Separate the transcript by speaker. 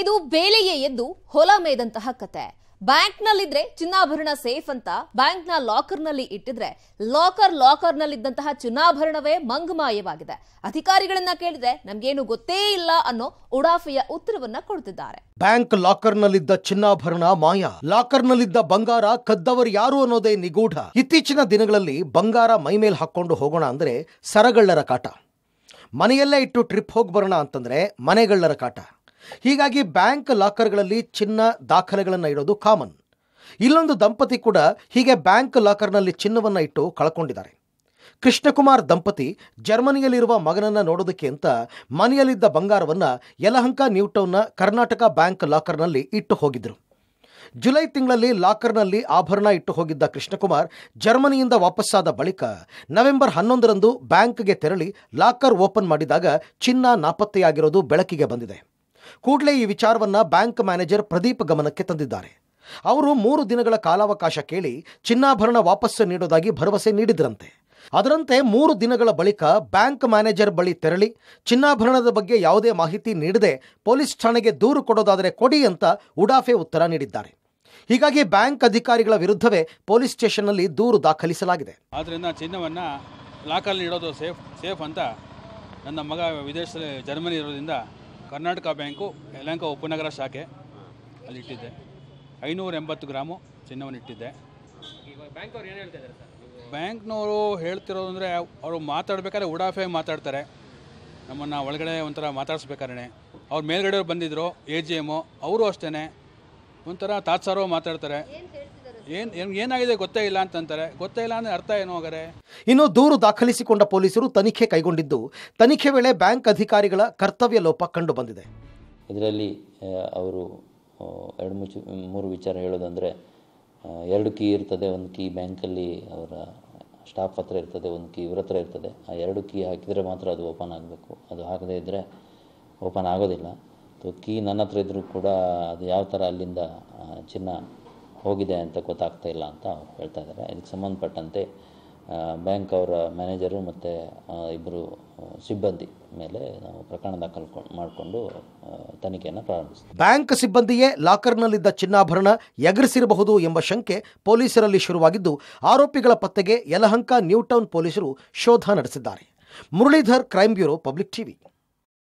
Speaker 1: ಇದು ಬೇಲೆಯೇ ಎದ್ದು ಹೊಲ ಮೇದಂತಹ ಕತೆ ಬ್ಯಾಂಕ್ನಲ್ಲಿದ್ರೆ ಚಿನ್ನಾಭರಣ ಸೇಫ್ ಅಂತ ಬ್ಯಾಂಕ್ನ ಲಾಕರ್ನಲ್ಲಿ ಇಟ್ಟಿದ್ರೆ ಲಾಕರ್ ಲಾಕರ್ನಲ್ಲಿದ್ದಂತಹ ಚಿನ್ನಾಭರಣವೇ ಮಂಗಮಾಯವಾಗಿದೆ ಅಧಿಕಾರಿಗಳನ್ನ ಕೇಳಿದ್ರೆ ನಮ್ಗೇನು ಗೊತ್ತೇ ಇಲ್ಲ ಅನ್ನೋ ಉಡಾಫೆಯ ಉತ್ತರವನ್ನ ಕೊಡ್ತಿದ್ದಾರೆ ಬ್ಯಾಂಕ್ ನಲ್ಲಿದ್ದ ಚಿನ್ನಾಭರಣ ಮಾಯ ನಲ್ಲಿದ್ದ ಬಂಗಾರ ಕದ್ದವರು ಯಾರು ಅನ್ನೋದೇ ನಿಗೂಢ ಇತ್ತೀಚಿನ ದಿನಗಳಲ್ಲಿ ಬಂಗಾರ ಮೈಮೇಲೆ ಹಾಕೊಂಡು ಹೋಗೋಣ ಅಂದ್ರೆ ಸರಗಳ್ಳರ ಕಾಟ ಮನೆಯಲ್ಲೇ ಇಟ್ಟು ಟ್ರಿಪ್ ಹೋಗಿ ಬರೋಣ ಅಂತಂದ್ರೆ ಮನೆಗಳ್ಳರ ಕಾಟ ಹೀಗಾಗಿ ಬ್ಯಾಂಕ್ ಲಾಕರ್ಗಳಲ್ಲಿ ಚಿನ್ನ ದಾಖಲೆಗಳನ್ನು ಇಡೋದು ಕಾಮನ್ ಇಲ್ಲೊಂದು ದಂಪತಿ ಕೂಡ ಹೀಗೆ ಬ್ಯಾಂಕ್ ಲಾಕರ್ನಲ್ಲಿ ಚಿನ್ನವನ್ನು ಇಟ್ಟು ಕಳ್ಕೊಂಡಿದ್ದಾರೆ ಕೃಷ್ಣಕುಮಾರ್ ದಂಪತಿ ಜರ್ಮನಿಯಲ್ಲಿರುವ ಮಗನನ್ನು ನೋಡೋದಕ್ಕೆ ಅಂತ ಮನೆಯಲ್ಲಿದ್ದ ಬಂಗಾರವನ್ನು ಯಲಹಂಕ ನ್ಯೂಟೌನ್ನ ಕರ್ನಾಟಕ ಬ್ಯಾಂಕ್ ಲಾಕರ್ನಲ್ಲಿ ಇಟ್ಟು ಹೋಗಿದ್ದರು ಜುಲೈ ತಿಂಗಳಲ್ಲಿ ಲಾಕರ್ನಲ್ಲಿ ಆಭರಣ ಇಟ್ಟು ಹೋಗಿದ್ದ ಕೃಷ್ಣಕುಮಾರ್ ಜರ್ಮನಿಯಿಂದ ವಾಪಸ್ಸಾದ ಬಳಿಕ ನವೆಂಬರ್ ಹನ್ನೊಂದರಂದು ಬ್ಯಾಂಕ್ಗೆ ತೆರಳಿ ಲಾಕರ್ ಓಪನ್ ಮಾಡಿದಾಗ ಚಿನ್ನ ನಾಪತ್ತೆಯಾಗಿರೋದು ಬೆಳಕಿಗೆ ಬಂದಿದೆ ಕೂಡಲೇ ಈ ವಿಚಾರವನ್ನ ಬ್ಯಾಂಕ್ ಮ್ಯಾನೇಜರ್ ಪ್ರದೀಪ್ ಗಮನಕ್ಕೆ ತಂದಿದ್ದಾರೆ ಅವರು ಮೂರು ದಿನಗಳ ಕಾಲಾವಕಾಶ ಕೇಳಿ ಚಿನ್ನಾಭರಣ ವಾಪಸ್ಸು ನೀಡೋದಾಗಿ ಭರವಸೆ ನೀಡಿದ್ರಂತೆ ಅದರಂತೆ ಮೂರು ದಿನಗಳ ಬಳಿಕ ಬ್ಯಾಂಕ್ ಮ್ಯಾನೇಜರ್ ಬಳಿ ತೆರಳಿ ಚಿನ್ನಾಭರಣದ ಬಗ್ಗೆ ಯಾವುದೇ ಮಾಹಿತಿ ನೀಡದೆ ಪೊಲೀಸ್ ಠಾಣೆಗೆ ದೂರು ಕೊಡೋದಾದರೆ ಕೊಡಿ ಅಂತ ಉಡಾಫೆ ಉತ್ತರ ನೀಡಿದ್ದಾರೆ ಹೀಗಾಗಿ ಬ್ಯಾಂಕ್ ಅಧಿಕಾರಿಗಳ ವಿರುದ್ಧವೇ ಪೊಲೀಸ್ ಸ್ಟೇಷನ್ನಲ್ಲಿ ದೂರು ದಾಖಲಿಸಲಾಗಿದೆ
Speaker 2: ಆದ್ದರಿಂದ ಚಿನ್ನವನ್ನು ಲಾಕಲ್ಲಿ ಇಡೋದು ಸೇಫ್ ಸೇಫ್ ಅಂತ ನನ್ನ ಮಗ ವಿದೇಶದಲ್ಲಿ ಜರ್ಮನಿ ಇರೋದ್ರಿಂದ ಕರ್ನಾಟಕ ಬ್ಯಾಂಕು ಯಲಂಕ ಉಪನಗರ ಶಾಖೆ ಅಲ್ಲಿ ಇಟ್ಟಿದ್ದೆ ಐನೂರ ಎಂಬತ್ತು ಗ್ರಾಮು ಚಿನ್ನವನ್ನು ಇಟ್ಟಿದ್ದೆ ಬ್ಯಾಂಕ್ನವರು ಹೇಳ್ತಿರೋದು ಅಂದರೆ ಅವರು ಮಾತಾಡಬೇಕಾದ್ರೆ ಉಡಾಫೆ ಮಾತಾಡ್ತಾರೆ ನಮ್ಮನ್ನು ಒಳಗಡೆ ಒಂಥರ ಮಾತಾಡಿಸ್ಬೇಕಾದ್ರೆ ಅವ್ರ ಮೇಲ್ಗಡೆಯವ್ರು ಬಂದಿದ್ದರು ಎ ಜಿ ಎಮು ಅವರು ಅಷ್ಟೇ ಒಂಥರ ತಾತ್ಸಾರೋ ಮಾತಾಡ್ತಾರೆ ಏನು ಏನಾಗಿದೆ ಗೊತ್ತೇ ಇಲ್ಲ ಅಂತಂತಾರೆ ಗೊತ್ತೇ ಇಲ್ಲ ಅಂದರೆ ಅರ್ಥ
Speaker 1: ಏನು ಹೋಗಾರೆ ಇನ್ನು ದೂರು ದಾಖಲಿಸಿಕೊಂಡ ಪೊಲೀಸರು ತನಿಖೆ ಕೈಗೊಂಡಿದ್ದು ತನಿಖೆ ವೇಳೆ ಬ್ಯಾಂಕ್ ಅಧಿಕಾರಿಗಳ ಕರ್ತವ್ಯ ಲೋಪ ಕಂಡು ಬಂದಿದೆ
Speaker 3: ಇದರಲ್ಲಿ ಅವರು ಎರಡು ಮುಚ್ಚು ಮೂರು ವಿಚಾರ ಹೇಳೋದಂದರೆ ಎರಡು ಕೀ ಇರ್ತದೆ ಒಂದು ಕೀ ಬ್ಯಾಂಕಲ್ಲಿ ಅವರ ಸ್ಟಾಫ್ ಹತ್ರ ಇರ್ತದೆ ಒಂದು ಕೀ ಇವ್ರ ಹತ್ರ ಇರ್ತದೆ ಆ ಎರಡು ಕೀ ಹಾಕಿದರೆ ಮಾತ್ರ ಅದು ಓಪನ್ ಆಗಬೇಕು ಅದು ಹಾಕದೇ ಇದ್ದರೆ ಓಪನ್ ಆಗೋದಿಲ್ಲ ಕೀ ನನ್ನ ಹತ್ರ ಇದ್ದರೂ ಕೂಡ ಅದು ಯಾವ ಥರ ಅಲ್ಲಿಂದ ಚಿನ್ನ ಹೋಗಿದೆ ಅಂತ ಗೊತ್ತಾಗ್ತಾ ಇಲ್ಲ ಅಂತ ಹೇಳ್ತಾ ಇದ್ದಾರೆ ಇದಕ್ಕೆ ಸಂಬಂಧಪಟ್ಟಂತೆ ಬ್ಯಾಂಕ್ ಅವರ ಮ್ಯಾನೇಜರು ಮತ್ತು ಇಬ್ಬರು ಸಿಬ್ಬಂದಿ ಮೇಲೆ ನಾವು ಪ್ರಕರಣ ದಾಖಲು ಮಾಡಿಕೊಂಡು ತನಿಖೆಯನ್ನು ಪ್ರಾರಂಭಿಸ್ತೀವಿ
Speaker 1: ಬ್ಯಾಂಕ್ ಸಿಬ್ಬಂದಿಯೇ ಲಾಕರ್ನಲ್ಲಿದ್ದ ಚಿನ್ನಾಭರಣ ಎಗರಿಸಿರಬಹುದು ಎಂಬ ಶಂಕೆ ಪೊಲೀಸರಲ್ಲಿ ಶುರುವಾಗಿದ್ದು ಆರೋಪಿಗಳ ಪತ್ತೆಗೆ ಯಲಹಂಕ ನ್ಯೂಟೌನ್ ಪೊಲೀಸರು ಶೋಧ ನಡೆಸಿದ್ದಾರೆ Muralidhar crime bureau public TV